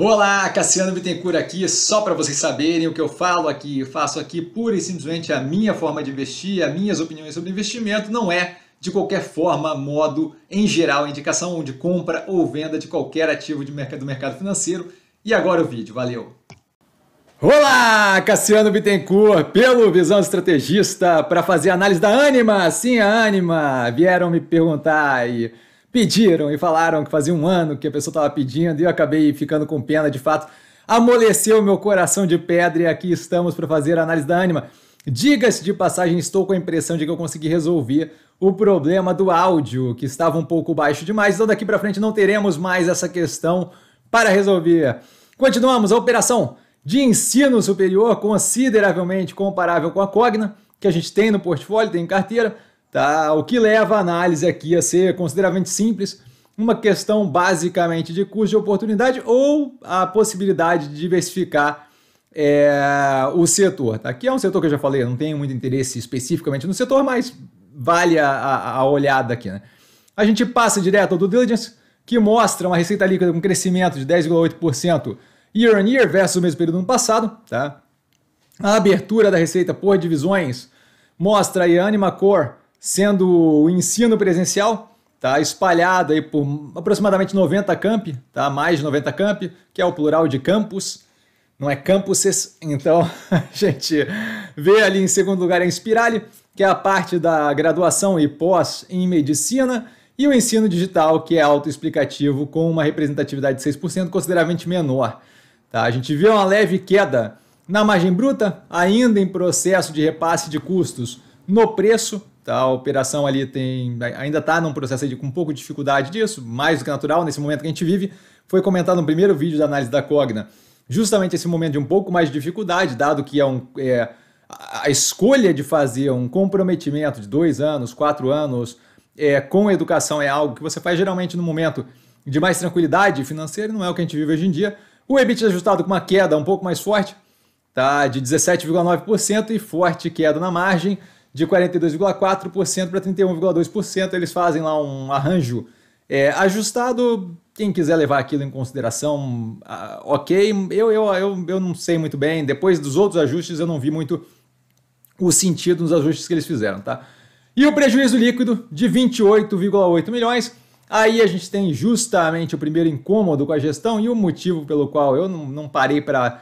Olá, Cassiano Bittencourt aqui, só para vocês saberem o que eu falo aqui, eu faço aqui pura e simplesmente a minha forma de investir, as minhas opiniões sobre investimento, não é de qualquer forma, modo, em geral, indicação de compra ou venda de qualquer ativo de mercado, do mercado financeiro. E agora o vídeo, valeu! Olá, Cassiano Bittencourt, pelo Visão Estrategista, para fazer a análise da Anima. Sim, a Anima. Vieram me perguntar aí. E pediram e falaram que fazia um ano que a pessoa estava pedindo e eu acabei ficando com pena de fato. Amoleceu meu coração de pedra e aqui estamos para fazer a análise da ânima. Diga-se de passagem, estou com a impressão de que eu consegui resolver o problema do áudio, que estava um pouco baixo demais, então daqui para frente não teremos mais essa questão para resolver. Continuamos, a operação de ensino superior, consideravelmente comparável com a Cogna, que a gente tem no portfólio, tem em carteira, Tá? O que leva a análise aqui a ser consideravelmente simples, uma questão basicamente de custo de oportunidade ou a possibilidade de diversificar é, o setor. Tá? Aqui é um setor que eu já falei, não tenho muito interesse especificamente no setor, mas vale a, a, olhada aqui. Né? A gente passa direto ao due diligence, que mostra uma receita líquida com crescimento de 10,8% year on year versus o mesmo período do ano passado. Tá? A abertura da receita por divisões mostra a Anima Core sendo o ensino presencial tá espalhado aí por aproximadamente 90 camp tá? mais de 90 camp, que é o plural de campus, não é campuses, então a gente vê ali em segundo lugar a é Inspirale, que é a parte da graduação e pós em medicina, e o ensino digital, que é autoexplicativo, com uma representatividade de 6% consideravelmente menor. Tá? A gente vê uma leve queda na margem bruta, ainda em processo de repasse de custos no preço, a operação ali tem ainda está num processo de, com um pouco de dificuldade disso, mais do que natural nesse momento que a gente vive. Foi comentado no primeiro vídeo da análise da Cogna justamente esse momento de um pouco mais de dificuldade, dado que é, um, é a escolha de fazer um comprometimento de dois anos, quatro anos é, com educação é algo que você faz geralmente no momento de mais tranquilidade financeira, não é o que a gente vive hoje em dia. O EBIT ajustado com uma queda um pouco mais forte, tá, de 17,9% e forte queda na margem de 42,4% para 31,2%. Eles fazem lá um arranjo é, ajustado. Quem quiser levar aquilo em consideração, ah, ok. Eu, eu, eu, eu não sei muito bem. Depois dos outros ajustes, eu não vi muito o sentido nos ajustes que eles fizeram, tá? E o prejuízo líquido de 28,8 milhões. Aí a gente tem justamente o primeiro incômodo com a gestão e o motivo pelo qual eu não, não parei para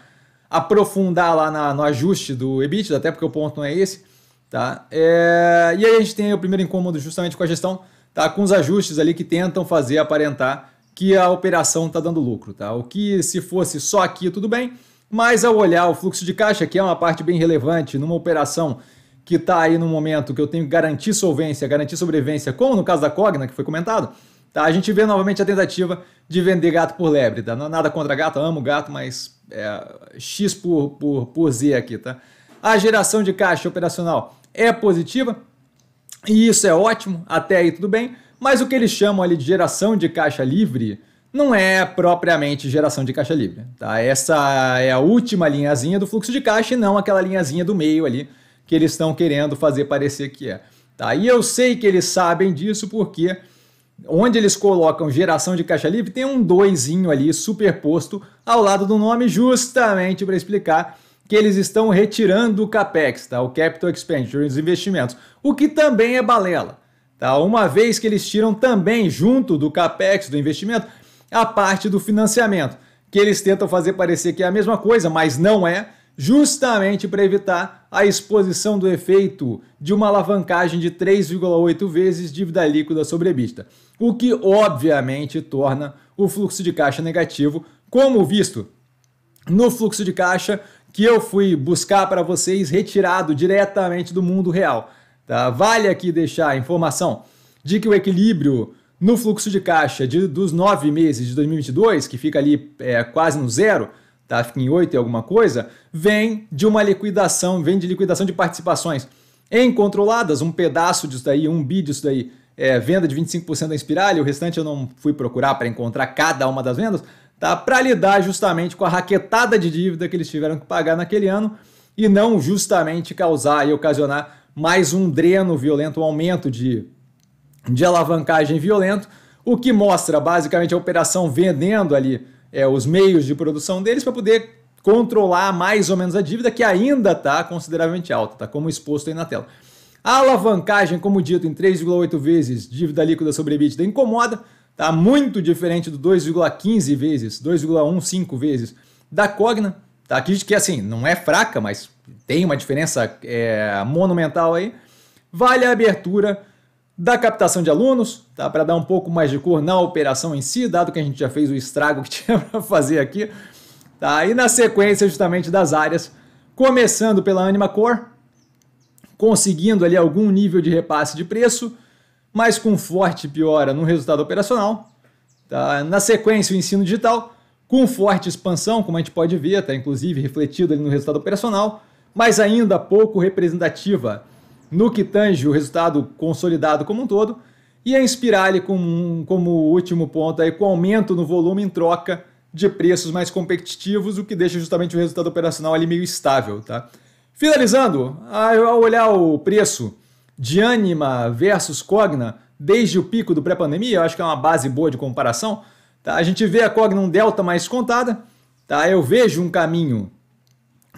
aprofundar lá na, no ajuste do EBITDA, até porque o ponto não é esse. Tá? É... E aí a gente tem o primeiro incômodo justamente com a gestão, tá? com os ajustes ali que tentam fazer aparentar que a operação está dando lucro. Tá? O que se fosse só aqui, tudo bem, mas ao olhar o fluxo de caixa, que é uma parte bem relevante numa operação que está aí no momento que eu tenho que garantir solvência, garantir sobrevivência, como no caso da Cogna, que foi comentado, tá? a gente vê novamente a tentativa de vender gato por lebre. Tá? É nada contra gato, amo gato, mas é, X por, por, por Z aqui. tá? a geração de caixa operacional é positiva, e isso é ótimo, até aí tudo bem, mas o que eles chamam ali de geração de caixa livre não é propriamente geração de caixa livre. Tá? Essa é a última linhazinha do fluxo de caixa e não aquela linhazinha do meio ali que eles estão querendo fazer parecer que é. Tá? E eu sei que eles sabem disso porque onde eles colocam geração de caixa livre, tem um doisinho ali superposto ao lado do nome, justamente para explicar que eles estão retirando o CAPEX, tá? o Capital Expenditure, os investimentos, o que também é balela. Tá? Uma vez que eles tiram também, junto do CAPEX, do investimento, a parte do financiamento, que eles tentam fazer parecer que é a mesma coisa, mas não é, justamente para evitar a exposição do efeito de uma alavancagem de 3,8 vezes dívida líquida sobre EBITDA, o que obviamente torna o fluxo de caixa negativo, como visto no fluxo de caixa que eu fui buscar para vocês retirado diretamente do mundo real. Tá? Vale aqui deixar a informação de que o equilíbrio no fluxo de caixa de, dos nove meses de 2022, que fica ali é, quase no zero, tá? fica em oito e alguma coisa, vem de uma liquidação, vem de liquidação de participações em controladas, um pedaço disso daí, um bi disso daí, é, venda de 25% da e o restante eu não fui procurar para encontrar cada uma das vendas, tá? para lidar justamente com a raquetada de dívida que eles tiveram que pagar naquele ano e não justamente causar e ocasionar mais um dreno violento, um aumento de, de alavancagem violento, o que mostra basicamente a operação vendendo ali é, os meios de produção deles para poder controlar mais ou menos a dívida, que ainda está consideravelmente alta, tá como exposto aí na tela. A alavancagem, como dito, em 3,8 vezes dívida líquida sobre EBITDA incomoda, tá muito diferente do 2,15 vezes, 2,15 vezes da Cogna, tá? Que, que assim, não é fraca, mas tem uma diferença é, monumental aí. Vale a abertura da captação de alunos, tá? Para dar um pouco mais de cor na operação em si, dado que a gente já fez o estrago que tinha para fazer aqui, tá? E na sequência justamente das áreas, começando pela Anima Core, conseguindo ali algum nível de repasse de preço, mas com forte piora no resultado operacional. Tá? Na sequência, o ensino digital, com forte expansão, como a gente pode ver, está inclusive refletido ali no resultado operacional, mas ainda pouco representativa no que tange o resultado consolidado como um todo. E a Inspirale, como, como último ponto, aí, com aumento no volume em troca de preços mais competitivos, o que deixa justamente o resultado operacional ali meio estável. Tá? Finalizando, ao olhar o preço de Anima versus Cogna desde o pico do pré-pandemia, eu acho que é uma base boa de comparação. Tá? A gente vê a Cogna um delta mais contada, tá? eu vejo um caminho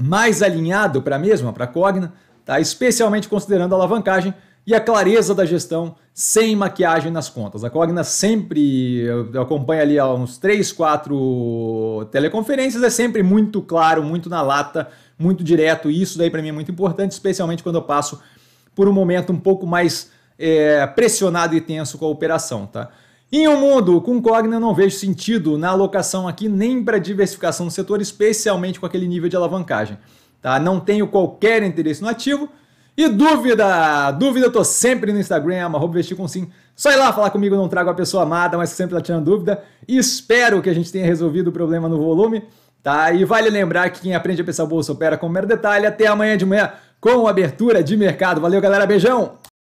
mais alinhado para a mesma, para a Cogna, tá? especialmente considerando a alavancagem e a clareza da gestão sem maquiagem nas contas. A Cogna sempre acompanha ali uns 3, 4 teleconferências, é sempre muito claro, muito na lata, muito direto, e isso daí para mim é muito importante, especialmente quando eu passo por um momento um pouco mais é, pressionado e tenso com a operação, tá? Em um mundo com Cogna, eu não vejo sentido na alocação aqui nem para diversificação do setor, especialmente com aquele nível de alavancagem. Tá? Não tenho qualquer interesse no ativo. E dúvida, dúvida, eu tô sempre no Instagram, vestir com sim. Só ir lá falar comigo, não trago a pessoa amada, mas sempre tá tirando dúvida. E espero que a gente tenha resolvido o problema no volume, tá? E vale lembrar que quem aprende a pensar bolsa opera com mero detalhe. Até amanhã de manhã com abertura de mercado. Valeu, galera. Beijão!